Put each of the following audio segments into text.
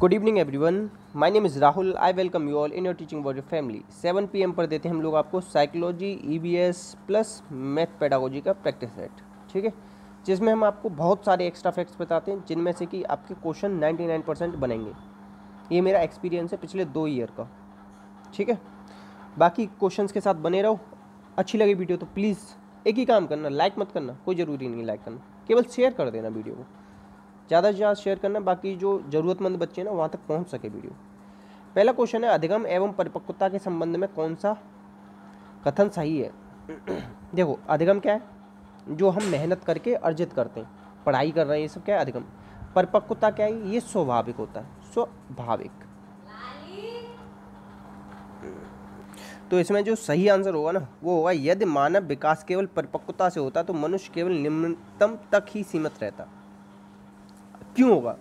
good evening everyone my name is Rahul I welcome you all in your teaching your family 7 PM पर देते हैं हम लोग आपको psychology EBS plus math pedagogy का प्रैक्टिस सेट ठीक है जिसमें हम आपको बहुत सारे एक्स्ट्रा फैक्ट्स बताते हैं जिनमें से कि आपके क्वेश्चन नाइन परसेंट बनेंगे ये मेरा एक्सपीरियंस है पिछले दो ईयर का ठीक है बाकी क्वेश्चन के साथ बने रहो अच्छी लगी वीडियो तो प्लीज़ एक ही काम करना लाइक मत करना कोई ज़रूरी नहीं लाइक करना केवल शेयर कर देना वीडियो को ज़्यादा से ज़्यादा शेयर करना बाकी जो ज़रूरतमंद बच्चे ना वहाँ तक पहुँच सके वीडियो पहला क्वेश्चन है अधिगम एवं परिपक्वता के संबंध में कौन सा कथन सही है देखो अधिगम क्या है जो हम मेहनत करके अर्जित करते हैं पढ़ाई कर रहे हैं ये सब क्या है अधिगम परिपक्वता क्या है ये स्वाभाविक होता है स्वाभाविक तो इसमें जो सही आंसर होगा ना वो होगा यदि मानव विकास केवल परिपक्वता से होता तो मनुष्य केवल निम्नतम तक ही सीमित रहता क्यों होगा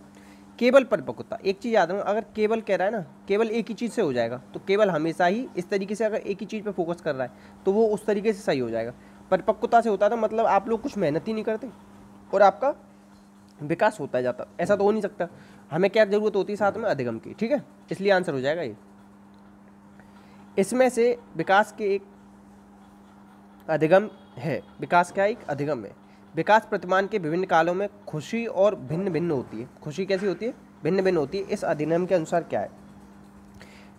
केवल परिपक्वता एक चीज़ याद रखना अगर केवल कह रहा है ना केवल एक ही चीज़ से हो जाएगा तो केवल हमेशा ही इस तरीके से अगर एक ही चीज़ पर फोकस कर रहा है तो वो उस तरीके से सही हो जाएगा परिपक्वता से होता था तो मतलब आप लोग कुछ मेहनत ही नहीं करते और आपका विकास होता जाता ऐसा तो हो नहीं सकता हमें क्या ज़रूरत होती है साथ में अधिगम की ठीक है इसलिए आंसर हो जाएगा ये इसमें से विकास के एक अधिगम है विकास का एक अधिगम है विकास प्रतिमान के विभिन्न कालों में खुशी और भिन्न भिन्न होती है खुशी कैसी होती है भिन्न भिन्न होती है इस अधिनियम के अनुसार क्या है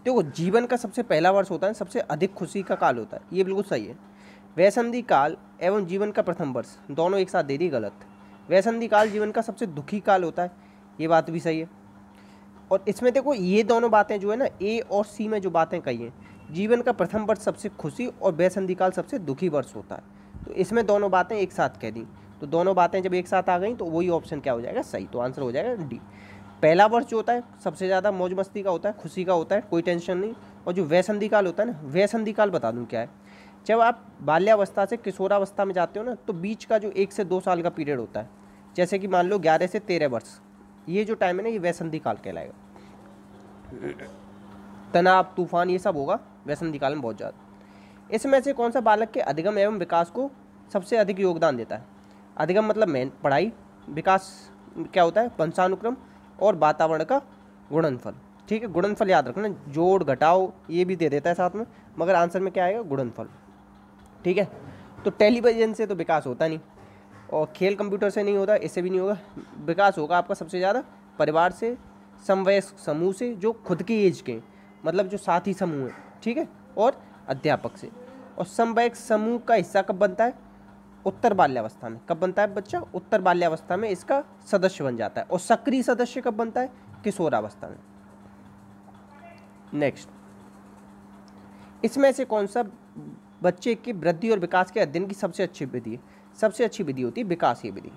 देखो जीवन का सबसे पहला वर्ष होता है सबसे अधिक खुशी का काल होता है ये बिल्कुल सही है वैसंधि काल एवं जीवन का प्रथम वर्ष दोनों एक साथ दे दी गलत वैसंधि काल जीवन का सबसे दुखी काल होता है ये बात भी सही है और इसमें देखो ये दोनों बातें जो है ना ए और सी में जो बातें कही हैं जीवन का प्रथम वर्ष सबसे खुशी और वैसंधि काल सबसे दुखी वर्ष होता है तो इसमें दोनों बातें एक साथ कह दी तो दोनों बातें जब एक साथ आ गई तो वही ऑप्शन क्या हो जाएगा सही तो आंसर हो जाएगा डी पहला वर्ष जो होता है सबसे ज़्यादा मौज मस्ती का होता है खुशी का होता है कोई टेंशन नहीं और जो वैसंधिकाल होता है ना वैसंधिकाल बता दूँ क्या है जब आप बाल्यावस्था से किशोरावस्था में जाते हो ना तो बीच का जो एक से दो साल का पीरियड होता है जैसे कि मान लो ग्यारह से तेरह वर्ष ये जो टाइम है ना ये वैसंधिकाल कहलाएगा तनाव तूफान ये सब होगा वैसंधिकाल में बहुत ज़्यादा इसमें से कौन सा बालक के अधिगम एवं विकास को सबसे अधिक योगदान देता है अधिगम मतलब मेन पढ़ाई विकास क्या होता है वंशानुक्रम और वातावरण का गुणनफल ठीक है गुणनफल याद रखना जोड़ घटाओ ये भी दे देता है साथ में मगर आंसर में क्या आएगा गुणनफल ठीक है तो टेलीविजन से तो विकास होता नहीं और खेल कंप्यूटर से नहीं होता इससे भी नहीं होगा विकास होगा आपका सबसे ज़्यादा परिवार से समवयस्क समूह से जो खुद की एज के मतलब जो साथी समूह है ठीक है और अध्यापक से और समवयस्क समूह का हिस्सा कब बनता है उत्तर बाल्यावस्था में कब बनता है बच्चा उत्तर बाल्यावस्था में इसका सदस्य बन जाता है और सक्रिय सदस्य कब बनता है किशोरावस्था में नेक्स्ट इसमें से कौन सा बच्चे की वृद्धि और विकास के अध्ययन की सबसे अच्छी विधि है सबसे अच्छी विधि होती है विकासीय विधि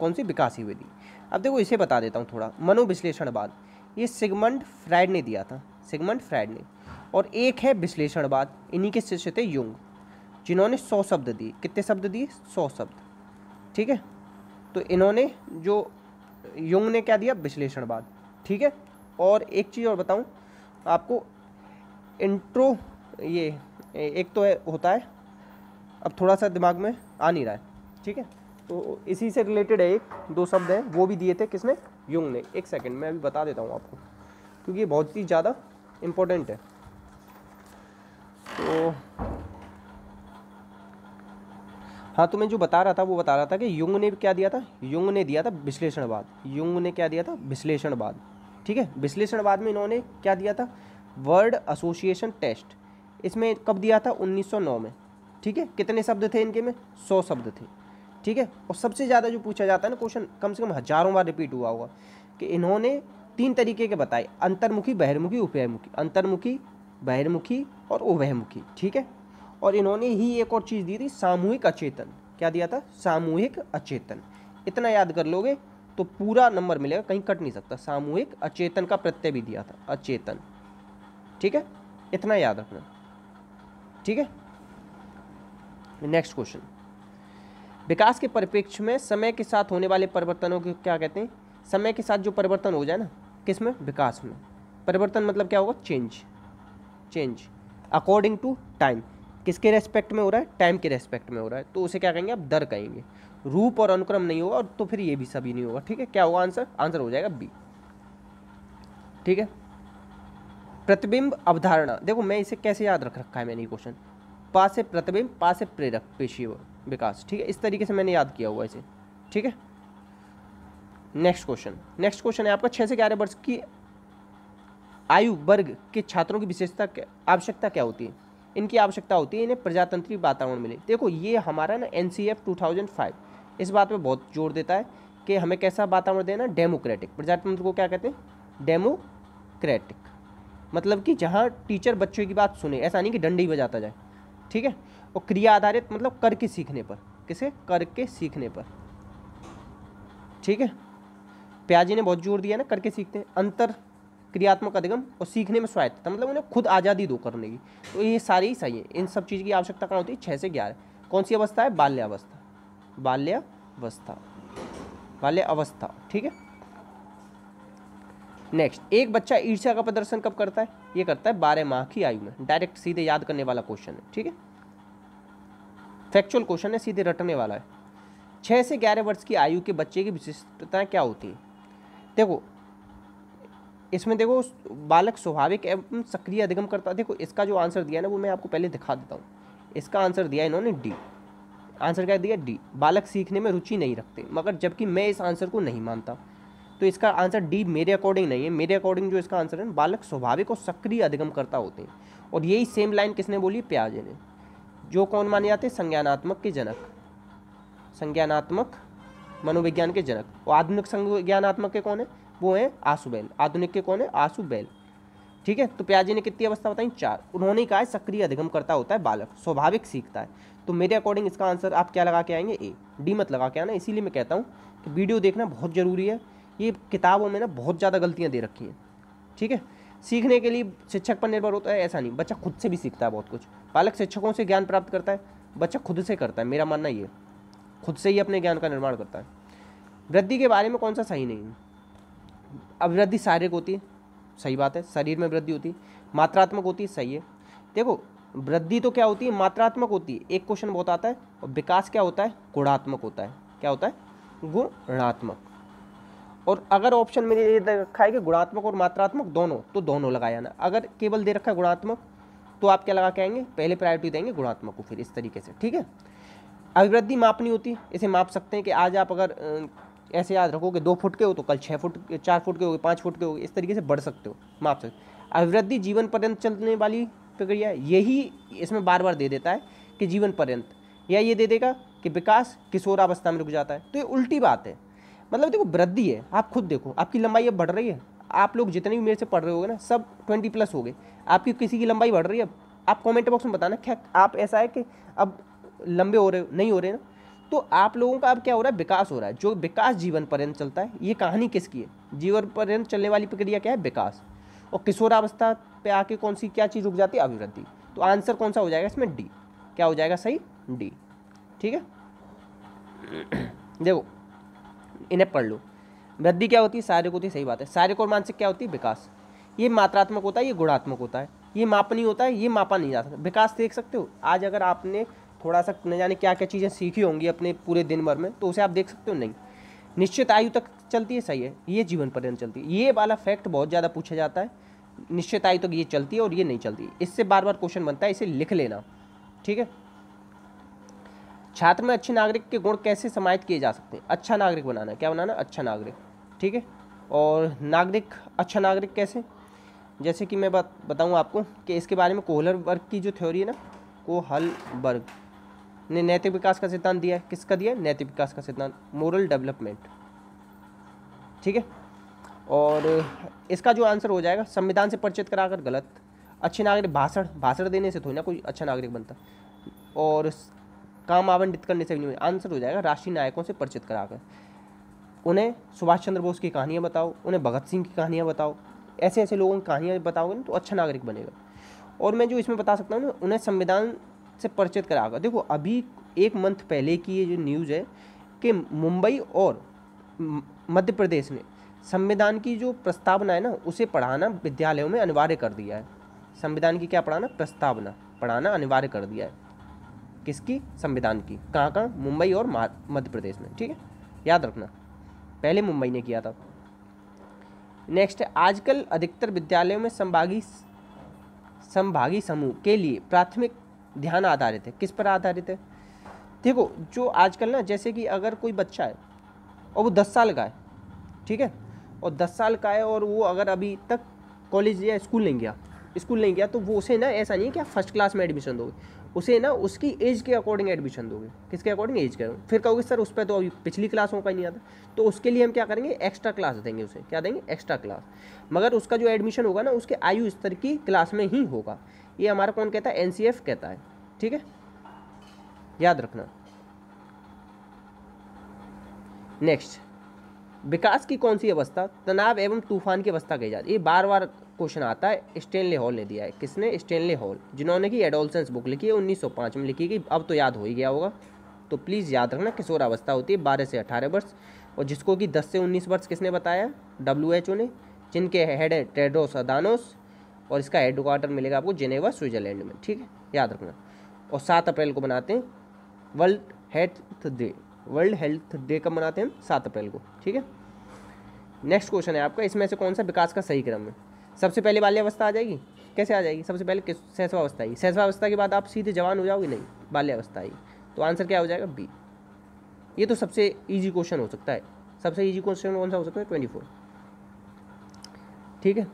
कौन सी विकासीय विधि अब देखो इसे बता देता हूँ थोड़ा मनोविश्लेषण बाद ये सिगमंड फ्राइड ने दिया था सिगमंड फ्राइड ने और एक है विश्लेषण बाद इन्हीं के शिष्य थे युग जिन्होंने सौ शब्द दिए कितने शब्द दिए सौ शब्द ठीक है तो इन्होंने जो युंग ने क्या दिया विश्लेषणवाद ठीक है और एक चीज़ और बताऊं आपको इंट्रो ये एक तो है होता है अब थोड़ा सा दिमाग में आ नहीं रहा है ठीक है तो इसी से रिलेटेड है एक दो शब्द हैं वो भी दिए थे किसने युंग ने एक सेकंड मैं अभी बता देता हूँ आपको क्योंकि ये बहुत ही ज़्यादा इम्पोर्टेंट है तो हाँ तो मैं जो बता रहा था वो बता रहा था कि युंग ने क्या दिया था युंग ने दिया था विश्लेषणवाद युंग ने क्या दिया था विश्लेषणवाद ठीक है विश्लेषणवाद में इन्होंने क्या दिया था वर्ड एसोसिएशन टेस्ट इसमें कब दिया था 1909 में ठीक है कितने शब्द थे इनके में सौ शब्द थे ठीक है और सबसे ज़्यादा जो पूछा जाता है ना क्वेश्चन कम से कम हज़ारों बार रिपीट हुआ होगा कि इन्होंने तीन तरीके के बताए अंतर्मुखी बहिर्मुखी उपयमुखी अंतर्मुखी बहिर्मुखी और उभयमुखी ठीक है और इन्होंने ही एक और चीज़ दी थी सामूहिक अचेतन क्या दिया था सामूहिक अचेतन इतना याद कर लोगे तो पूरा नंबर मिलेगा कहीं कट नहीं सकता सामूहिक अचेतन का प्रत्यय भी दिया था अचेतन ठीक है इतना याद रखना ठीक है नेक्स्ट क्वेश्चन विकास के परिप्रेक्ष्य में समय के साथ होने वाले परिवर्तनों को क्या कहते हैं समय के साथ जो परिवर्तन हो जाए ना किस में विकास में परिवर्तन मतलब क्या होगा change change according to time किसके रेस्पेक्ट में हो रहा है टाइम के रेस्पेक्ट में हो रहा है तो उसे क्या कहेंगे आप दर कहेंगे रूप और अनुक्रम नहीं होगा और तो फिर ये भी सभी नहीं होगा ठीक है क्या होगा आंसर आंसर हो जाएगा बी ठीक है प्रतिबिंब अवधारणा देखो मैं इसे कैसे याद रख रखा है मैंने क्वेश्चन पास से प्रतिबिंब पास से प्रेरक पेशी विकास ठीक है इस तरीके से मैंने याद किया हुआ इसे ठीक है नेक्स्ट क्वेश्चन नेक्स्ट क्वेश्चन है आपका छः से ग्यारह वर्ष की आयु वर्ग के छात्रों की विशेषता आवश्यकता क्या होती है इनकी आवश्यकता होती है इन्हें प्रजातंत्री वातावरण मिले देखो ये हमारा ना N C F two thousand five इस बात पे बहुत जोर देता है कि हमें कैसा वातावरण देना डेमोक्रेटिक प्रजातंत्र को क्या कहते हैं डेमोक्रेटिक मतलब कि जहाँ टीचर बच्चों की बात सुने ऐसा नहीं कि डंडे ही बजाता जाए ठीक है और क्रिया आधारित मतलब करके सीखने पर किसे करके सीखने पर ठीक है प्याजी ने बहुत जोर दिया ना करके सीखते हैं अंतर क्रियात्मक अधिगम और सीखने में स्वायत्तता मतलब उन्हें खुद आज़ादी दो करने की तो ये सारे ही सही हैं इन सब चीज़ की आवश्यकता कहाँ होती है छः से ग्यारह कौन सी अवस्था है बाल्यावस्था बाल्यावस्था बाल्य अवस्था ठीक है नेक्स्ट एक बच्चा ईर्ष्या का प्रदर्शन कब करता है ये करता है बारह माह की आयु में डायरेक्ट सीधे याद करने वाला क्वेश्चन है ठीक है फैक्चुअल क्वेश्चन है सीधे रटने वाला है छः से ग्यारह वर्ष की आयु के बच्चे की विशिष्टताएँ क्या होती है देखो इसमें देखो बालक स्वाभाविक एवं सक्रिय अधिगम करता देखो इसका जो आंसर दिया ना वो मैं आपको पहले दिखा देता हूँ इसका आंसर दिया इन्होंने डी आंसर क्या दिया डी बालक सीखने में रुचि नहीं रखते मगर जबकि मैं इस आंसर को नहीं मानता तो इसका आंसर डी मेरे अकॉर्डिंग नहीं है मेरे अकॉर्डिंग जो इसका आंसर है बालक स्वाभाविक और सक्रिय अधिगम करता होते हैं और यही सेम लाइन किसने बोली प्याजे ने जो कौन माने जाते हैं संज्ञानात्मक के जनक संज्ञानात्मक मनोविज्ञान के जनक और आधुनिक संज्ञानात्मक के कौन है वो है आंसू बैल आधुनिक के कौन है आंसू बैल ठीक है तो प्याजी ने कितनी अवस्था बताई चार उन्होंने कहा है सक्रिय अधिगम करता होता है बालक स्वाभाविक सीखता है तो मेरे अकॉर्डिंग इसका आंसर आप क्या लगा के आएंगे ए डी मत लगा के आना इसीलिए मैं कहता हूँ कि वीडियो देखना बहुत ज़रूरी है ये किताबों में ना बहुत ज़्यादा गलतियाँ दे रखी हैं ठीक है सीखने के लिए शिक्षक पर निर्भर होता है ऐसा नहीं बच्चा खुद से भी सीखता है बहुत कुछ बालक शिक्षकों से ज्ञान प्राप्त करता है बच्चा खुद से करता है मेरा मानना ये खुद से ही अपने ज्ञान का निर्माण करता है वृद्धि के बारे में कौन सा सही नहीं है अब वृद्धि शारीरिक होती है सही बात है शरीर में वृद्धि होती है मात्रात्मक होती है सही है देखो वृद्धि तो क्या होती है मात्रात्मक होती है एक क्वेश्चन बहुत आता है और विकास क्या होता है गुणात्मक होता है क्या होता है गुणात्मक और अगर ऑप्शन में ये रखा है कि गुणात्मक और मात्रात्मक दोनों तो दोनों लगाया जाना अगर केवल दे रखा है गुणात्मक तो आप क्या लगा के आएंगे पहले प्रायोरिटी देंगे गुणात्मक को फिर इस तरीके से ठीक है अभिवृद्धि मापनी होती है इसे माप सकते हैं कि आज आप अगर ऐसे याद रखो कि दो फुट के हो तो कल छः फुट चार फुट के हो पाँच फुट के हो इस तरीके से बढ़ सकते हो माप सकते हो अभिवृद्धि जीवन पर्यंत चलने वाली प्रक्रिया यही इसमें बार बार दे देता है कि जीवन पर्यंत या ये दे देगा कि विकास किशोरावस्था में रुक जाता है तो ये उल्टी बात है मतलब देखो वृद्धि है आप खुद देखो आपकी लंबाई अब बढ़ रही है आप लोग जितने भी मेरे से पढ़ रहे होगे ना सब ट्वेंटी प्लस हो गए आपकी किसी की लंबाई बढ़ रही है आप कमेंट बॉक्स में बताना क्या आप ऐसा है कि अब लंबे हो रहे हो नहीं हो रहे ना तो आप लोगों का अब क्या हो रहा है विकास हो रहा है जो विकास जीवन पर्यंत चलता है ये कहानी किसकी है जीवन पर्यंत चलने वाली प्रक्रिया क्या है विकास और किशोरावस्था पे आके कौन सी क्या चीज़ रुक जाती है अभिवृद्धि तो आंसर कौन सा हो जाएगा इसमें डी क्या हो जाएगा सही डी ठीक है देखो इन्हें पढ़ लो वृद्धि क्या होती है शारीरिक होती है सही बात है शारीरिक और मानसिक क्या होती है विकास ये मात्रात्मक होता है ये गुणात्मक होता है ये मापनी होता है ये मापा नहीं जा सकता विकास देख सकते हो आज अगर आपने थोड़ा सा न जाने क्या क्या चीज़ें सीखी होंगी अपने पूरे दिन भर में तो उसे आप देख सकते हो नहीं निश्चित आयु तक चलती है सही है ये जीवन पर्यंत चलती है ये वाला फैक्ट बहुत ज़्यादा पूछा जाता है निश्चित आयु तक ये चलती है और ये नहीं चलती इससे बार बार क्वेश्चन बनता है इसे लिख लेना ठीक है छात्र में अच्छे नागरिक के गुण कैसे समाहित किए जा सकते हैं अच्छा नागरिक बनाना क्या बनाना अच्छा नागरिक ठीक है और नागरिक अच्छा नागरिक कैसे जैसे कि मैं बात बताऊँ आपको कि इसके बारे में कोहलर वर्ग की जो थ्योरी है ना कोहल वर्ग ने नैतिक विकास का सिद्धांत दिया है किसका दिया है नैतिक विकास का सिद्धांत मोरल डेवलपमेंट ठीक है और इसका जो आंसर हो जाएगा संविधान से परिचित कराकर गलत अच्छे नागरिक भाषण भाषण देने से थोड़ी ना कोई अच्छा नागरिक बनता और काम आवंटित करने से भी नहीं आंसर हो जाएगा राष्ट्रीय नायकों से परिचित कराकर उन्हें सुभाष चंद्र बोस की कहानियाँ बताओ उन्हें भगत सिंह की कहानियाँ बताओ ऐसे ऐसे लोगों की कहानियाँ बताओगे ना तो अच्छा नागरिक बनेगा और मैं जो इसमें बता सकता हूँ ना उन्हें संविधान से परचेज कराकर देखो अभी एक मंथ पहले की ये जो न्यूज़ है कि मुंबई और मध्य प्रदेश में संविधान की जो प्रस्तावना है ना उसे पढ़ाना विद्यालयों में अनिवार्य कर दिया है संविधान की क्या पढ़ाना प्रस्तावना पढ़ाना अनिवार्य कर दिया है किसकी संविधान की कहाँ कहाँ मुंबई और मध्य प्रदेश में ठीक है याद रखना पहले मुंबई ने किया था नेक्स्ट आजकल अधिकतर विद्यालयों में संभागी संभागी समूह के लिए प्राथमिक ध्यान आधारित है किस पर आधारित है देखो जो आजकल ना जैसे कि अगर कोई बच्चा है और वो दस साल का है ठीक है और दस साल का है और वो अगर अभी तक कॉलेज या स्कूल नहीं गया स्कूल नहीं गया तो वो उसे ना ऐसा नहीं है कि आप फर्स्ट क्लास में एडमिशन दोगे उसे ना उसकी एज के अकॉर्डिंग एडमिशन दोगे किसके अकॉर्डिंग एज के फिर कहोगे सर उस पर तो अभी पिछली क्लासों का नहीं आता तो उसके लिए हम क्या करेंगे एक्स्ट्रा क्लास देंगे उसे क्या देंगे एक्स्ट्रा क्लास मगर उसका जो एडमिशन होगा ना उसके आयु स्तर की क्लास में ही होगा ये हमारा कौन कहता है एन कहता है ठीक है याद रखना नेक्स्ट विकास की कौन सी अवस्था तनाव एवं तूफान की अवस्था कही जाती है ये बार बार क्वेश्चन आता है स्टेनले हॉल ने दिया है किसने स्टेनले हॉल जिन्होंने की एडोलसेंस बुक लिखी है 1905 में लिखी गई अब तो याद हो ही गया होगा तो प्लीज़ याद रखना किशोर अवस्था होती है बारह से अठारह वर्ष और जिसको कि दस से उन्नीस वर्ष किसने बताया डब्ल्यू ने जिनके हेड है टेड्रोस अदानोस और इसका हेड क्वार्टर मिलेगा आपको जेनेवा स्विट्जरलैंड में ठीक है याद रखना और सात अप्रैल को मनाते हैं world health day world health day कब मनाते हैं सात अप्रैल को ठीक है नेक्स्ट क्वेश्चन है आपका इसमें से कौन सा विकास का सही क्रम है सबसे पहले बाल्यावस्था आ जाएगी कैसे आ जाएगी सबसे पहले सहसवावस्था आई सहसवावस्था के बाद आप सीधे जवान हो जाओगे नहीं बाल्यावस्था आई तो आंसर क्या हो जाएगा बी ये तो सबसे ईजी क्वेश्चन हो सकता है सबसे ईजी क्वेश्चन कौन सा हो सकता है ट्वेंटी फोर ठीक है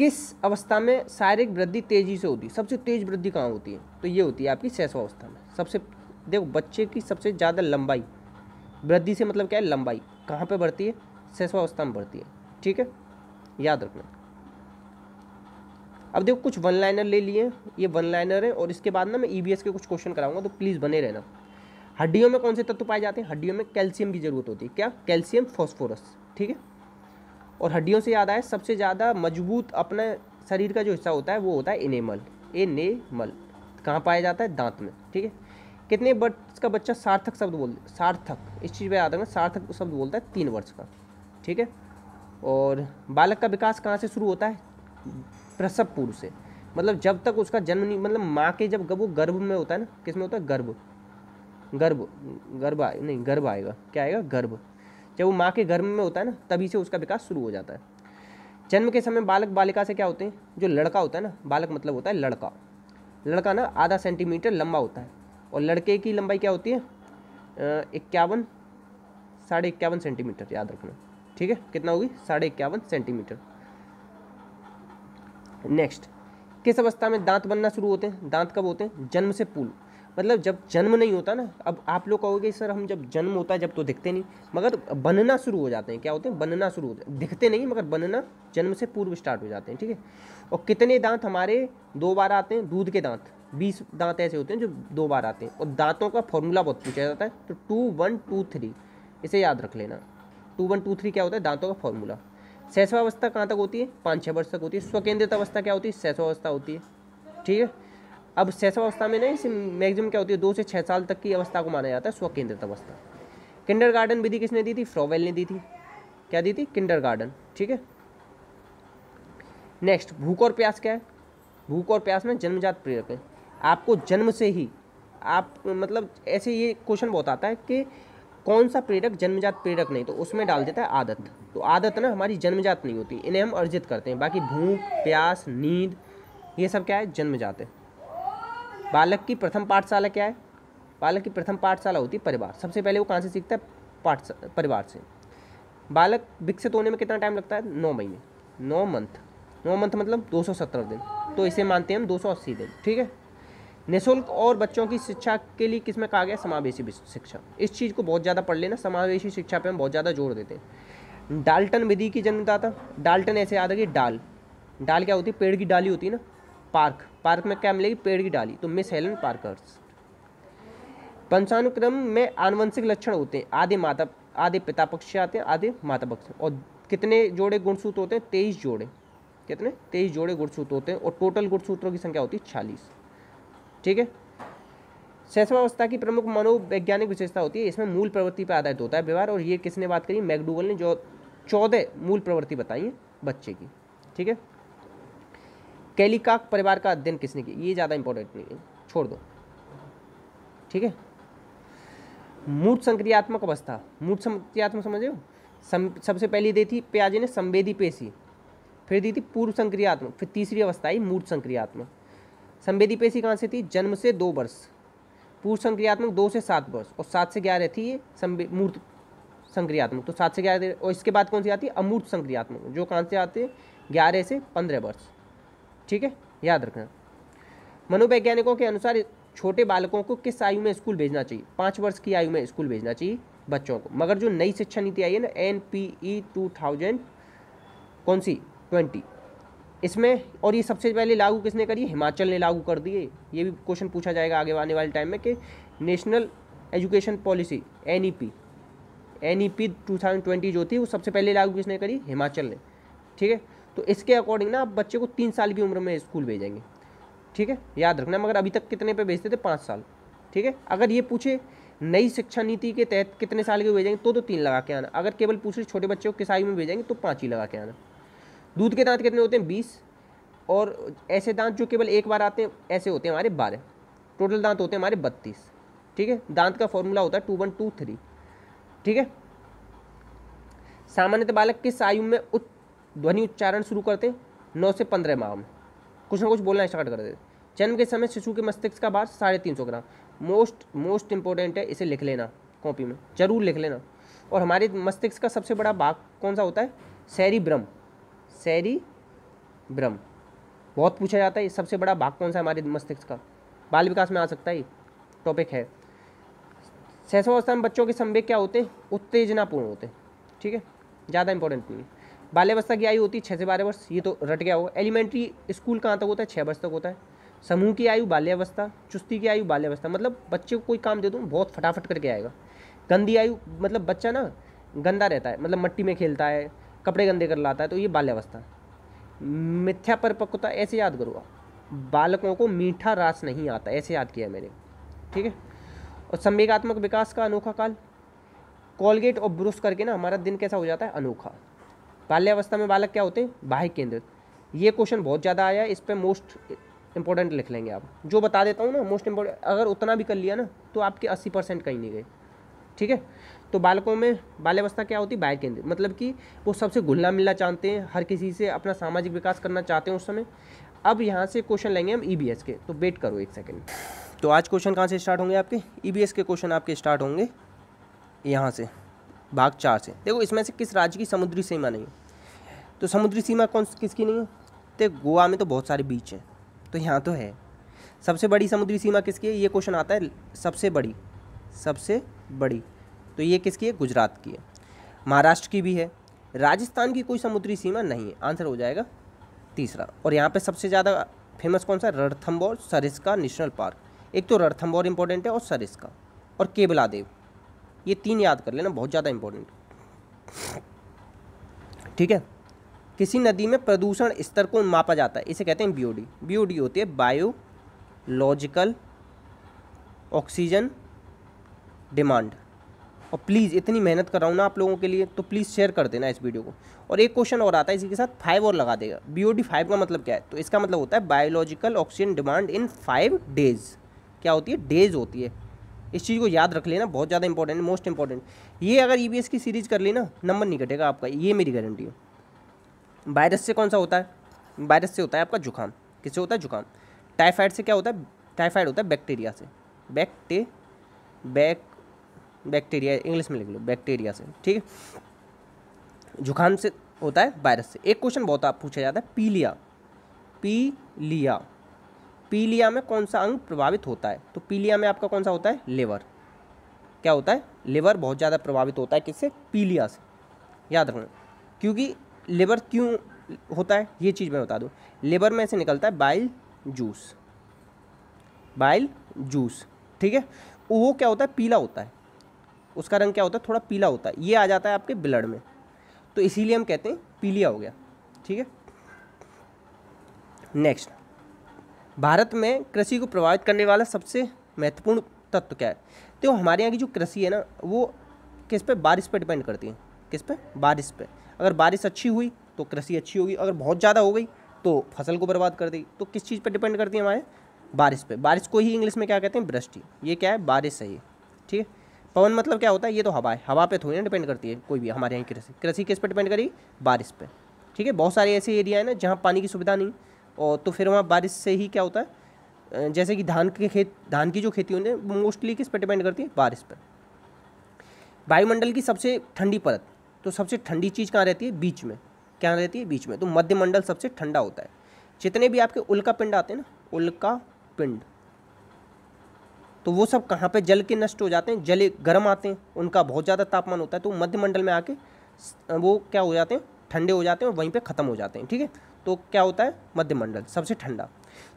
किस अवस्था में शारीरिक वृद्धि तेज़ी से होती है सबसे तेज़ वृद्धि कहाँ होती है तो ये होती है आपकी अवस्था में सबसे देखो बच्चे की सबसे ज़्यादा लंबाई वृद्धि से मतलब क्या है लंबाई कहाँ पे बढ़ती है अवस्था में बढ़ती है ठीक है याद रखना अब देखो कुछ वन लाइनर ले लिए ये वन लाइनर है और इसके बाद ना मैं ई e के कुछ क्वेश्चन कराऊंगा तो प्लीज़ बने रहना हड्डियों में कौन से तत्व पाए जाते हैं हड्डियों में कैल्शियम की जरूरत होती है क्या कैल्शियम फॉस्फोरस ठीक है और हड्डियों से याद आए सबसे ज़्यादा मजबूत अपने शरीर का जो हिस्सा होता है वो होता है इनेमल मल कहाँ पाया जाता है दांत में ठीक है कितने वर्ष का बच्चा सार्थक शब्द बोल सार्थक इस चीज़ पर याद रखना सार्थक शब्द बोलता है तीन वर्ष का ठीक है और बालक का विकास कहाँ से शुरू होता है प्रसव पूर्व से मतलब जब तक उसका जन्म नहीं मतलब माँ के जब वो गर्भ में होता है ना किस में होता है गर्भ गर्भ गर्भ आए नहीं गर्भ आएगा क्या आएगा गर्भ जब वो माँ के गर्भ में होता है ना तभी से उसका विकास शुरू हो जाता है जन्म के समय बालक बालिका से क्या होते हैं जो लड़का होता है ना बालक मतलब होता है लड़का लड़का ना आधा सेंटीमीटर लंबा होता है और लड़के की लंबाई क्या होती है इक्यावन साढ़े इक्यावन सेंटीमीटर याद रखना ठीक है कितना होगी साढ़े इक्यावन सेंटीमीटर नेक्स्ट किस अवस्था में दांत बनना शुरू होते हैं दांत कब होते हैं जन्म से पूर्व मतलब जब जन्म नहीं होता ना अब आप लोग कहोगे सर हम जब जन्म होता है जब तो दिखते नहीं मगर बनना शुरू हो जाते हैं क्या होते हैं बनना शुरू होते दिखते नहीं मगर बनना जन्म से पूर्व स्टार्ट हो जाते हैं ठीक है और कितने दांत हमारे दो बार आते हैं दूध के दांत बीस दांत ऐसे होते हैं जो दो बार आते हैं और दांतों का फॉर्मूला बहुत पूछा जाता है तो टू वन टू थ्री इसे याद रख लेना टू वन टू थ्री क्या होता है दांतों का फॉर्मूला शैशवावस्था कहाँ तक होती है पाँच छः वर्ष तक होती है स्वकेंद्रित अवस्था क्या होती है शैशवावस्था होती है ठीक है अब शैशव अवस्था में नहीं मैक्सिमम क्या होती है दो से छः साल तक की अवस्था को माना जाता है स्वकेंद्रित अवस्था किंडर गार्डन विधि किसने दी थी फ्रोवेल ने दी थी क्या दी थी किंडर गार्डन ठीक है नेक्स्ट भूख और प्यास क्या है भूख और प्यास में जन्मजात प्रेरक है आपको जन्म से ही आप मतलब ऐसे ये क्वेश्चन बहुत आता है कि कौन सा प्रेरक जन्मजात प्रेरक नहीं तो उसमें डाल देता है आदत तो आदत ना हमारी जन्मजात नहीं होती इन्हें हम अर्जित करते हैं बाकी भूख प्यास नींद ये सब क्या है जन्मजात है बालक की प्रथम पाठशाला क्या है बालक की प्रथम पाठशाला होती है परिवार सबसे पहले वो कहाँ से सीखता है पाठ परिवार से बालक विकसित होने में कितना टाइम लगता है नौ महीने नौ मंथ नौ मंथ मतलब दो सौ सत्तर दिन तो इसे मानते हैं हम दो सौ अस्सी दिन ठीक है निःशुल्क और बच्चों की शिक्षा के लिए किस में कहा गया समावेशी शिक्षा इस चीज़ को बहुत ज़्यादा पढ़ लेना समावेशी शिक्षा पे हम बहुत ज़्यादा जोर देते हैं डाल्टन विधि की जन्मदाता डाल्टन ऐसे याद है कि डाल डाल क्या होती है पेड़ की डाली होती है ना पार्क पार्क में क्या मिलेगी पेड़ की डाली तो मिस हेलन पार्कर्स पंचानुक्रम में आनुवंशिक लक्षण होते हैं आधे माता आधे पिता पक्ष से आते हैं आधे माता पक्ष और कितने जोड़े गुणसूत्र होते हैं तेईस जोड़े कितने तेईस जोड़े गुणसूत्र होते हैं और टोटल गुणसूत्रों की संख्या होती है छालीस ठीक है शैशवावस्था की प्रमुख मनोवैज्ञानिक विशेषता होती है इसमें मूल प्रवृत्ति पर आधारित होता है व्यवहार और ये किसने बात करी मैकडूगल ने जो चौदह मूल प्रवृत्ति बताई है बच्चे की ठीक है कैलिकाक परिवार का अध्ययन किसने किया ये ज़्यादा इंपॉर्टेंट नहीं है छोड़ दो ठीक है मूर्त संक्रियात्मक अवस्था मूर्त संक्रियात्मक समझे हो सम, सबसे पहली दी थी प्याजे ने संवेदी पेशी फिर दी थी पूर्व संक्रियात्मक फिर तीसरी अवस्था आई मूर्त संक्रियात्मक संवेदी पेशी कहाँ से थी जन्म से दो वर्ष पूर्व संक्रियात्मक दो से सात वर्ष और सात से ग्यारह थी ये मूर्त संक्रियात्मक तो सात से ग्यारह और इसके बाद कौन सी आती है अमूर्त संक्रियात्मक जो कहाँ से आते हैं ग्यारह से पंद्रह वर्ष ठीक है याद रखना मनोवैज्ञानिकों के अनुसार छोटे बालकों को किस आयु में स्कूल भेजना चाहिए पाँच वर्ष की आयु में स्कूल भेजना चाहिए बच्चों को मगर जो नई शिक्षा नीति आई है ना N P E two thousand कौन सी ट्वेंटी इसमें और ये सबसे पहले लागू किसने करी हिमाचल ने लागू कर दिए ये भी क्वेश्चन पूछा जाएगा आगे आने वाले टाइम में कि national education policy N E P N E P two thousand twenty जो थी वो सबसे पहले लागू किसने करी हिमाचल ने ठीक है तो इसके अकॉर्डिंग ना आप बच्चे को तीन साल की उम्र में स्कूल भेजेंगे ठीक है याद रखना मगर अभी तक कितने पे भेजते थे पाँच साल ठीक है अगर ये पूछे नई शिक्षा नीति के तहत कितने साल के भेजेंगे तो तो तीन लगा के आना अगर केवल पूछे छोटे बच्चों किस आयु में भेजेंगे तो पाँच ही लगा के आना दूध के दांत कितने होते हैं बीस और ऐसे दांत जो केवल एक बार आते हैं ऐसे होते हैं हमारे बारह टोटल दांत होते हैं हमारे बत्तीस ठीक है दांत का फॉर्मूला होता है टू वन टू थ्री ठीक है सामान्यतः बालक किस आयु में उच्च ध्वनि उच्चारण शुरू करते नौ से पंद्रह माह में कुछ ना कुछ बोलना स्टार्ट कर देते जन्म के समय शिशु के मस्तिष्क का भार साढ़े तीन सौ ग्राम मोस्ट मोस्ट इंपॉर्टेंट है इसे लिख लेना कॉपी में जरूर लिख लेना और हमारे मस्तिष्क का सबसे बड़ा भाग कौन सा होता है सैरी ब्रह्म सैरी ब्रह्म बहुत पूछा जाता है सबसे बड़ा भाग कौन सा है हमारे मस्तिष्क का बाल विकास में आ सकता है टॉपिक है शैशवावस्था में बच्चों के संवेग क्या होते हैं उत्तेजनापूर्ण होते हैं ठीक है ज़्यादा इंपॉर्टेंट नहीं है बाल्य अवस्था की आयु होती है छः से बारह वर्ष ये तो रट गया होगा एलिमेंट्री स्कूल कहाँ तक होता है छः वर्ष तक होता है समूह की आयु बाल्यावस्था चुस्ती की आयु बाल्यावस्था मतलब बच्चे को कोई काम दे दूँ बहुत फटाफट करके आएगा गंदी आयु मतलब बच्चा ना गंदा रहता है मतलब मट्टी में खेलता है कपड़े गंदे कर लाता है तो ये बाल्यावस्था मिथ्या परिपक्वता ऐसे याद करो आप बालकों को मीठा रास नहीं आता ऐसे याद किया मैंने ठीक है और संवेगात्मक विकास का अनोखा काल कॉलगेट और ब्रुश करके ना हमारा दिन कैसा हो जाता है अनोखा बाल्यावस्था में बालक क्या होते हैं बाह्य केंद्रित ये क्वेश्चन बहुत ज़्यादा आया है इस पर मोस्ट इंपॉर्टेंट लिख लेंगे आप जो बता देता हूँ ना मोस्ट इम्पोर्टेंट अगर उतना भी कर लिया ना तो आपके अस्सी परसेंट कहीं नहीं गए ठीक है तो बालकों में बाल्यावस्था क्या होती है बाह्य केंद्रित मतलब कि वो सबसे घुलना मिलना चाहते हैं हर किसी से अपना सामाजिक विकास करना चाहते हैं उस समय अब यहाँ से क्वेश्चन लेंगे हम ई e के तो वेट करो एक सेकेंड तो आज क्वेश्चन कहाँ से स्टार्ट होंगे आपके ई e के क्वेश्चन आपके स्टार्ट होंगे यहाँ से भाग चार से देखो इसमें से किस राज्य की समुद्री सीमा नहीं है तो समुद्री सीमा कौन किसकी नहीं है तो गोवा में तो बहुत सारे बीच हैं तो यहाँ तो है सबसे बड़ी समुद्री सीमा किसकी है ये क्वेश्चन आता है सबसे बड़ी सबसे बड़ी तो ये किसकी है गुजरात की है महाराष्ट्र की भी है राजस्थान की कोई समुद्री सीमा नहीं है आंसर हो जाएगा तीसरा और यहाँ पे सबसे ज़्यादा फेमस कौन सा रणथम्बोर सरिस्का नेशनल पार्क एक तो रणथम्बोर इंपॉर्टेंट है और सरिस्का और केबला देव ये तीन याद कर लेना बहुत ज़्यादा इंपॉर्टेंट ठीक है किसी नदी में प्रदूषण स्तर को मापा जाता है इसे कहते हैं बीओडी बीओडी होती है बायोलॉजिकल ऑक्सीजन डिमांड और प्लीज़ इतनी मेहनत कर रहा हूँ ना आप लोगों के लिए तो प्लीज़ शेयर कर देना इस वीडियो को और एक क्वेश्चन और आता है इसी के साथ फाइव और लगा देगा बी ओ डी फाइव का मतलब क्या है तो इसका मतलब होता है biological oxygen demand in five days क्या होती है डेज होती है इस चीज़ को याद रख लेना बहुत ज़्यादा इंपॉर्टेंट मोस्ट इंपॉर्टेंट ये अगर ई e की सीरीज कर ली ना नंबर नहीं कटेगा आपका ये मेरी गारंटी है वायरस से कौन सा होता है वायरस से होता है आपका जुकाम किससे होता है जुकाम टाइफाइड से क्या होता है टाइफाइड होता है बैक्टीरिया से बैक्टे बैक बैक्टीरिया इंग्लिश में लिख लो बैक्टीरिया से ठीक है जुकाम से होता है वायरस से एक क्वेश्चन बहुत आप पूछा जाता है पीलिया पीलिया पीलिया में कौन सा अंग प्रभावित होता है तो पीलिया में आपका कौन सा होता है लिवर क्या होता है लिवर बहुत ज़्यादा प्रभावित होता है किससे पीलिया से याद रखना क्योंकि लिवर क्यों होता है ये चीज़ मैं बता दूँ लिवर में से निकलता है बाइल जूस बाइल जूस ठीक है वो क्या होता है पीला होता है उसका रंग क्या होता है थोड़ा पीला होता है ये आ जाता है आपके ब्लड में तो इसीलिए हम कहते हैं पीलिया हो गया ठीक है नेक्स्ट भारत में कृषि को प्रभावित करने वाला सबसे महत्वपूर्ण तत्व क्या है तो हमारे यहाँ की जो कृषि है ना वो किस पे बारिश पे डिपेंड करती है किस पे बारिश पे अगर बारिश अच्छी हुई तो कृषि अच्छी होगी अगर बहुत ज़्यादा हो गई तो फसल को बर्बाद कर देगी तो किस चीज़ पर डिपेंड करती है हमारे बारिश पे बारिश को ही इंग्लिश में क्या कहते हैं वृष्टि ये क्या है बारिश है ये ठीक है पवन मतलब क्या होता है ये तो हवा है हवा पे थोड़ी ना डिपेंड करती है कोई भी हमारे यहाँ कृषि कृषि किस पर डिपेंड करेगी बारिश पे ठीक है बहुत सारे ऐसे एरिया है ना जहाँ पानी की सुविधा नहीं और तो फिर वहाँ बारिश से ही क्या होता है जैसे कि धान के खेत धान की जो खेती होती है मोस्टली किस पर डिपेंड करती है बारिश पर वायुमंडल की सबसे ठंडी परत तो सबसे ठंडी चीज़ कहाँ रहती है बीच में क्या रहती है बीच में तो मध्यमंडल सबसे ठंडा होता है जितने भी आपके उल्का पिंड आते हैं ना उल्का पिंड तो वो सब कहाँ पे जल के नष्ट हो जाते हैं जले गर्म आते हैं उनका बहुत ज़्यादा तापमान होता है तो मध्यमंडल में आके वो क्या हो जाते हैं ठंडे हो जाते हैं और वहीं पे ख़त्म हो जाते हैं ठीक है तो क्या होता है मध्यमंडल सबसे ठंडा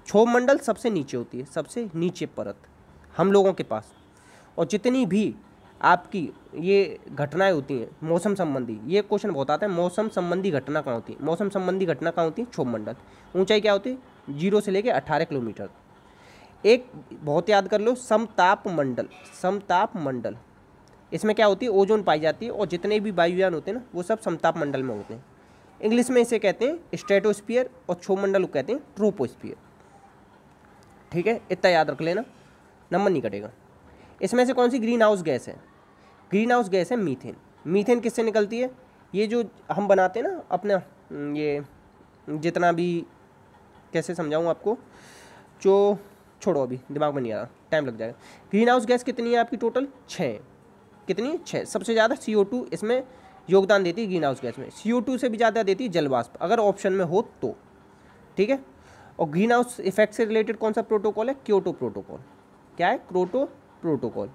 क्षोभ मंडल सबसे नीचे होती है सबसे नीचे परत हम लोगों के पास और जितनी भी आपकी ये घटनाएं होती हैं मौसम संबंधी ये क्वेश्चन बहुत आता है मौसम संबंधी घटना कहाँ होती है मौसम संबंधी घटना कहाँ होती है क्षोभ मंडल ऊंचाई क्या होती है जीरो से लेकर अठारह किलोमीटर एक बहुत याद कर लो समताप मंडल समताप मंडल इसमें क्या होती है ओजोन पाई जाती है और जितने भी वायुयान होते हैं ना वो सब समताप मंडल में होते हैं इंग्लिश में इसे कहते हैं स्टेटोस्पियर और छोमंडल कहते हैं ट्रूपोस्पियर ठीक है इतना याद रख लेना नंबर नहीं कटेगा इसमें से कौन सी ग्रीन हाउस गैस है ग्रीन हाउस गैस है मीथेन मीथेन किससे निकलती है ये जो हम बनाते हैं ना अपना ये जितना भी कैसे समझाऊँ आपको जो छोड़ो अभी दिमाग में नहीं आ रहा टाइम लग जाएगा ग्रीन हाउस गैस कितनी है आपकी टोटल छः कितनी छः सबसे ज़्यादा सी इसमें योगदान देती है ग्रीन हाउस गैस में सी से भी ज़्यादा देती है जलवाष्प अगर ऑप्शन में हो तो ठीक है और ग्रीन हाउस इफेक्ट से रिलेटेड कौन सा प्रोटोकॉल है क्योटो प्रोटोकॉल क्या है क्रोटो प्रोटोकॉल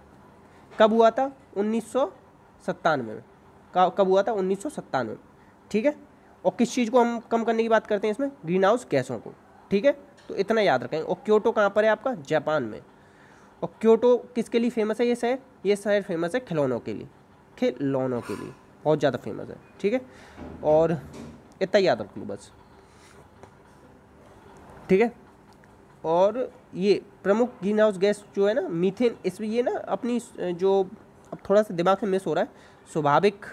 कब हुआ था उन्नीस में कब हुआ था उन्नीस में ठीक है और किस चीज़ को हम कम करने की बात करते हैं इसमें ग्रीन हाउस गैसों को ठीक है तो इतना याद रखें और क्योटो कहाँ पर है आपका जापान में और क्योटो किसके लिए फेमस है ये शहर ये शहर फेमस है खिलौनों के लिए खिलौनों के लिए बहुत ज़्यादा फेमस है ठीक है और इतना याद रख लो बस ठीक है और ये प्रमुख ग्रीन हाउस गैस जो है ना मीथेन इसमें ये ना अपनी जो अब थोड़ा सा दिमाग में मिस हो रहा है स्वाभाविक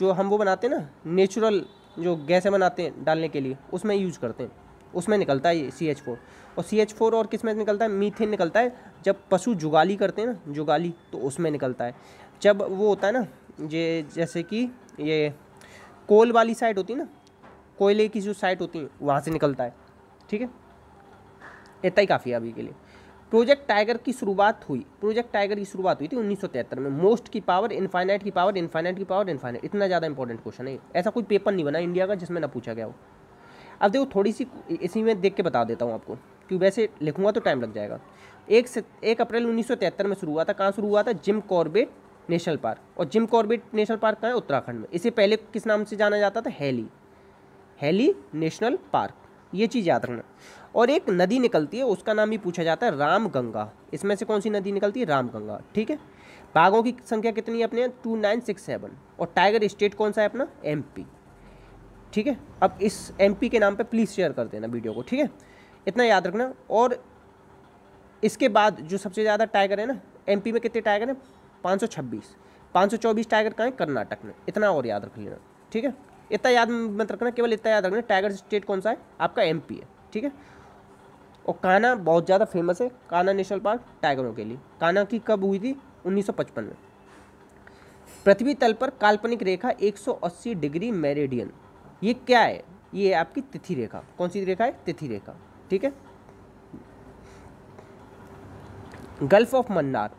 जो हम वो बनाते हैं ना नेचुरल जो गैसें बनाते हैं डालने के लिए उसमें यूज करते हैं उसमें निकलता है सी एच फोर और सी एच फोर और किस में निकलता है मीथेन निकलता है जब पशु जुगाली करते हैं ना जुगाली तो उसमें निकलता है जब वो होता है ना ये जैसे कि ये कोल वाली साइड होती है ना कोयले की जो साइट होती है वहाँ से निकलता है ठीक है इतना ही काफ़ी है अभी के लिए प्रोजेक्ट टाइगर की शुरुआत हुई प्रोजेक्ट टाइगर की शुरुआत हुई थी उन्नीस में मोस्ट की पावर इन्फाइनाइट की पावर इन्फाइनाइट की पावर इन्फाइनाइट इतना ज़्यादा इंपॉर्टेंट क्वेश्चन है ऐसा कोई पेपर नहीं बना इंडिया का जिसमें ना पूछा गया हो अब देखो थोड़ी सी इसी में देख के बता देता हूँ आपको कि वैसे लिखूंगा तो टाइम लग जाएगा एक से एक अप्रैल उन्नीस में शुरू हुआ था कहाँ शुरू हुआ था जिम कॉर्बेट नेशनल पार्क और जिम कॉर्बेट नेशनल पार्क कहाँ है उत्तराखंड में इसे पहले किस नाम से जाना जाता था हैली हैली नेशनल पार्क ये चीज़ याद रखना और एक नदी निकलती है उसका नाम भी पूछा जाता है रामगंगा इसमें से कौन सी नदी निकलती है रामगंगा ठीक है बाघों की संख्या कितनी है अपने टू नाइन सिक्स सेवन और टाइगर स्टेट कौन सा है अपना एमपी ठीक है अब इस एमपी के नाम पे प्लीज़ शेयर कर देना वीडियो को ठीक है इतना याद रखना और इसके बाद जो सबसे ज़्यादा टाइगर है ना एम में कितने टाइगर हैं पाँच सौ छब्बीस पाँच सौ चौबीस टाइगर कहाँ है कर्नाटक में इतना और याद रख लेना ठीक है इतना याद मत रखना केवल इतना याद रखना टाइगर स्टेट कौन सा है आपका एम है ठीक है और काना बहुत ज़्यादा फेमस है काना नेशनल पार्क टाइगरों के लिए काना की कब हुई थी 1955 में पृथ्वी तल पर काल्पनिक रेखा 180 डिग्री मेरेडियन ये क्या है ये है आपकी तिथि रेखा कौन सी रेखा है तिथि रेखा ठीक है गल्फ ऑफ मन्नार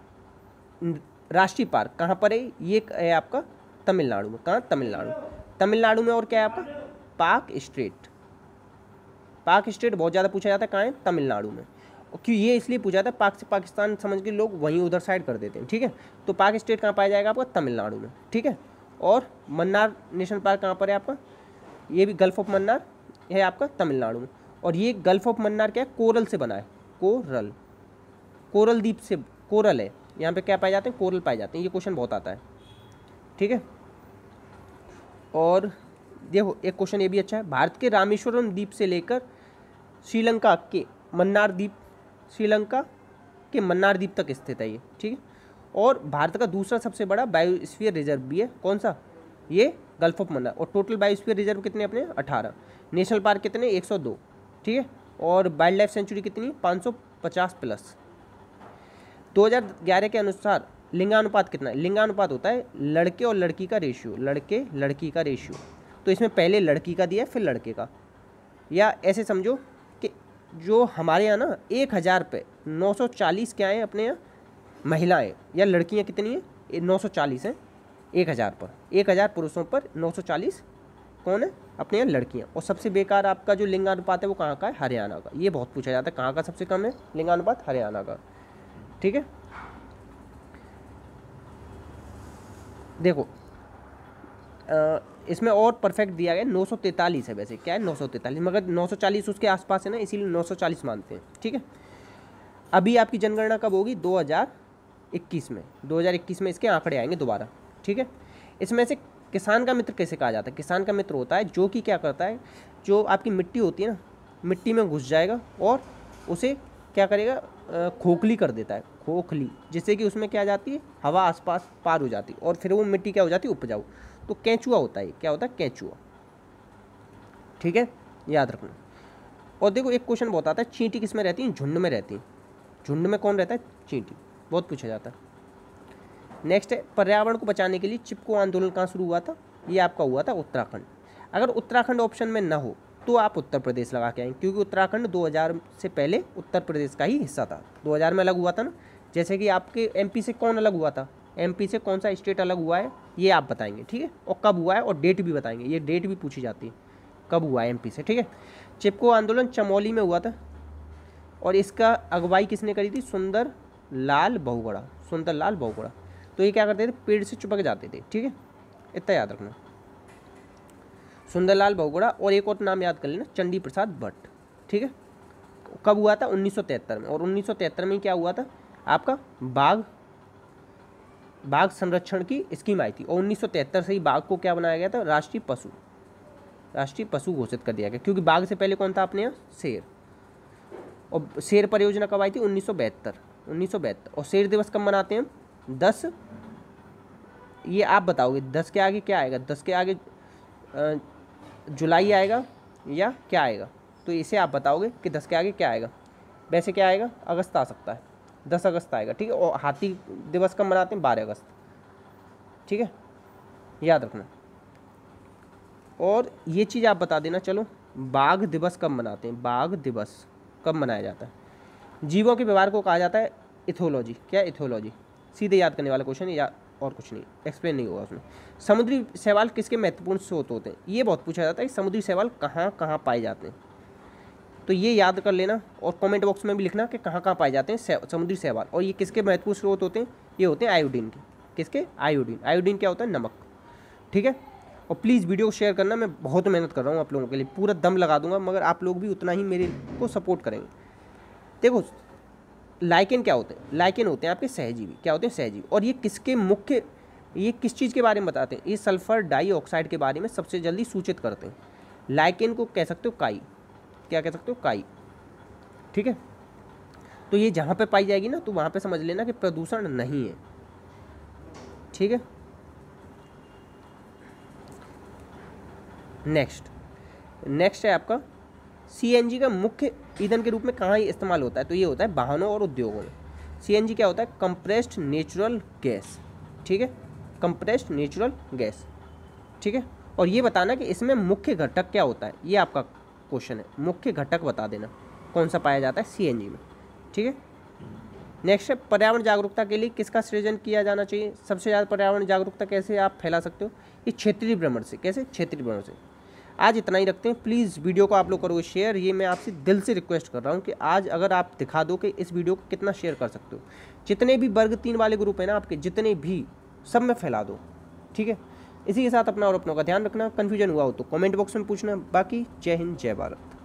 राष्ट्रीय पार्क कहाँ पर है ये है आपका तमिलनाडु में कहाँ तमिलनाडु तमिलनाडु में और क्या है आपका पार्क स्ट्रीट पार्क स्ट्रीट बहुत ज़्यादा पूछा जाता है कहाँ है तमिलनाडु में क्यों ये इसलिए पूछा जाता है पाक से पाकिस्तान समझ के लोग वहीं उधर साइड कर देते हैं ठीक है तो पार्क स्टेट कहाँ पाया जाएगा आपका तमिलनाडु में ठीक है और मन्नार नेशनल पार्क कहाँ पर है आपका ये भी गल्फ ऑफ मन्नार है आपका तमिलनाडु में और ये गल्फ ऑफ मन्नार क्या है कोरल से बना है कोरल कोरल द्वीप से कोरल है यहाँ पे क्या पाए जाते हैं कोरल पाए जाते हैं ये क्वेश्चन बहुत आता है ठीक है और देखो एक क्वेश्चन ये भी अच्छा है भारत के रामेश्वरम द्वीप से लेकर श्रीलंका के मन्नार द्वीप श्रीलंका के मन्नार द्वीप तक स्थित है ये ठीक है और भारत का दूसरा सबसे बड़ा बायोस्फीयर रिजर्व भी है कौन सा ये गल्फ ऑफ मन्नार और टोटल बायोस्फीयर रिजर्व कितने अपने अठारह नेशनल पार्क कितने एक सौ दो ठीक है और वाइल्ड लाइफ सेंचुरी कितनी पाँच सौ पचास प्लस 2011 के अनुसार लिंगानुपात कितना है लिंगानुपात होता है लड़के और लड़की का रेशियो लड़के लड़की का रेशियो तो इसमें पहले लड़की का दिया फिर लड़के का या ऐसे समझो कि जो हमारे यहाँ ना एक हज़ार पे नौ सौ चालीस क्या हैं अपने यहाँ महिलाएँ या लड़कियाँ कितनी हैं नौ सौ चालीस हैं एक हज़ार पर एक हज़ार पुरुषों पर नौ सौ चालीस कौन है अपने यहाँ लड़कियाँ और सबसे बेकार आपका जो लिंगानुपात है वो कहाँ का है हरियाणा का ये बहुत पूछा जाता है कहाँ का सबसे कम है लिंगानुपात हरियाणा का ठीक है देखो आ, इसमें और परफेक्ट दिया गया नौ सौ तैतालीस है वैसे क्या है नौ सौ तैतालीस मगर नौ सौ चालीस उसके आसपास है ना इसीलिए नौ सौ चालीस मानते हैं ठीक है अभी आपकी जनगणना कब होगी दो हजार इक्कीस में दो हजार इक्कीस में इसके आंकड़े आएंगे दोबारा ठीक है इसमें से किसान का मित्र कैसे कहा जाता है किसान का मित्र होता है जो कि क्या करता है जो आपकी मिट्टी होती है ना मिट्टी में घुस जाएगा और उसे क्या करेगा खोखली कर देता है खोखली जिससे कि उसमें क्या जाती है हवा आसपास पार हो जाती है और फिर वो मिट्टी क्या हो जाती है उपजाऊ तो कैचुआ होता है क्या होता है कैचुआ ठीक है याद रखना और देखो एक क्वेश्चन बहुत आता है चींटी किस में रहती है झुंड में रहती है झुंड में कौन रहता है चींटी बहुत पूछा जाता है नेक्स्ट है पर्यावरण को बचाने के लिए चिपको आंदोलन कहाँ शुरू हुआ था ये आपका हुआ था उत्तराखंड अगर उत्तराखंड ऑप्शन में ना हो तो आप उत्तर प्रदेश लगा के आएंगे क्योंकि उत्तराखंड 2000 से पहले उत्तर प्रदेश का ही हिस्सा था 2000 में अलग हुआ था ना जैसे कि आपके एमपी से कौन अलग हुआ था एमपी से कौन सा स्टेट अलग हुआ है ये आप बताएंगे ठीक है और कब हुआ है और डेट भी बताएंगे ये डेट भी पूछी जाती है कब हुआ है एम से ठीक है चिपको आंदोलन चमोली में हुआ था और इसका अगुवाई किसने करी थी सुंदर लाल बहुगड़ा सुंदर लाल बहुगड़ा तो ये क्या करते थे पेड़ से चिपक जाते थे ठीक है इतना याद रखना सुंदरलाल बहुगुड़ा और एक और नाम याद कर लेना चंडी प्रसाद भट्ट ठीक है कब हुआ था उन्नीस में और उन्नीस में क्या हुआ था आपका बाघ बाघ संरक्षण की स्कीम आई थी और उन्नीस से ही बाघ को क्या बनाया गया था राष्ट्रीय पशु राष्ट्रीय पशु घोषित कर दिया गया क्योंकि बाघ से पहले कौन था अपने यहाँ शेर और शेर परियोजना कब आई थी उन्नीस सौ और शेर दिवस कब मनाते हैं दस ये आप बताओगे दस के आगे क्या आएगा दस के आगे जुलाई आएगा या क्या आएगा तो इसे आप बताओगे कि दस के आगे क्या आएगा वैसे क्या आएगा अगस्त आ सकता है दस अगस्त आएगा ठीक है और हाथी दिवस कब मनाते हैं बारह अगस्त ठीक है याद रखना और ये चीज़ आप बता देना चलो बाघ दिवस कब मनाते हैं बाघ दिवस कब मनाया जाता है जीवों के व्यवहार को कहा जाता है इथोलॉजी क्या इथोलॉजी सीधे याद करने वाला क्वेश्चन या और कुछ नहीं एक्सप्लेन नहीं होगा उसमें समुद्री शैवाल किसके महत्वपूर्ण स्रोत होते हैं ये बहुत पूछा जाता है कि समुद्री सेवाल कहाँ कहाँ पाए जाते हैं तो ये याद कर लेना और कमेंट बॉक्स में भी लिखना कि कहाँ कहाँ पाए जाते हैं समुद्री शैवाल और ये किसके महत्वपूर्ण स्रोत होते हैं ये होते हैं आयोडीन के किसके आयोडीन आयोडीन क्या होता है नमक ठीक है और प्लीज़ वीडियो को शेयर करना मैं बहुत मेहनत कर रहा हूँ आप लोगों के लिए पूरा दम लगा दूंगा मगर आप लोग भी उतना ही मेरे को सपोर्ट करेंगे देखो लाइकिन क्या होते हैं लाइकिन होते हैं आपके सहजीवी क्या होते हैं सहजीवी और ये किसके मुख्य ये किस चीज़ के बारे में बताते हैं ये सल्फर डाइऑक्साइड के बारे में सबसे जल्दी सूचित करते हैं लाइकिन को कह सकते हो काई क्या कह सकते हो काई ठीक है तो ये जहाँ पे पाई जाएगी ना तो वहाँ पे समझ लेना कि प्रदूषण नहीं है ठीक है नेक्स्ट नेक्स्ट है आपका सीएनजी का मुख्य ईंधन के रूप में कहाँ इस्तेमाल होता है तो ये होता है वाहनों और उद्योगों में सी क्या होता है कंप्रेस्ड नेचुरल गैस ठीक है कंप्रेस्ड नेचुरल गैस ठीक है और ये बताना कि इसमें मुख्य घटक क्या होता है ये आपका क्वेश्चन है मुख्य घटक बता देना कौन सा पाया जाता है सी में ठीक है नेक्स्ट है पर्यावरण जागरूकता के लिए किसका सृजन किया जाना चाहिए सबसे ज़्यादा पर्यावरण जागरूकता कैसे आप फैला सकते हो ये क्षेत्रीय भ्रमण से कैसे क्षेत्रीय भ्रमण से आज इतना ही रखते हैं प्लीज़ वीडियो को आप लोग करोगे शेयर ये मैं आपसे दिल से रिक्वेस्ट कर रहा हूँ कि आज अगर आप दिखा दो कि इस वीडियो को कितना शेयर कर सकते हो जितने भी वर्ग तीन वाले ग्रुप हैं ना आपके जितने भी सब में फैला दो ठीक है इसी के साथ अपना और अपनों का ध्यान रखना कन्फ्यूजन हुआ हो तो कॉमेंट बॉक्स में पूछना बाकी जय हिंद जय भारत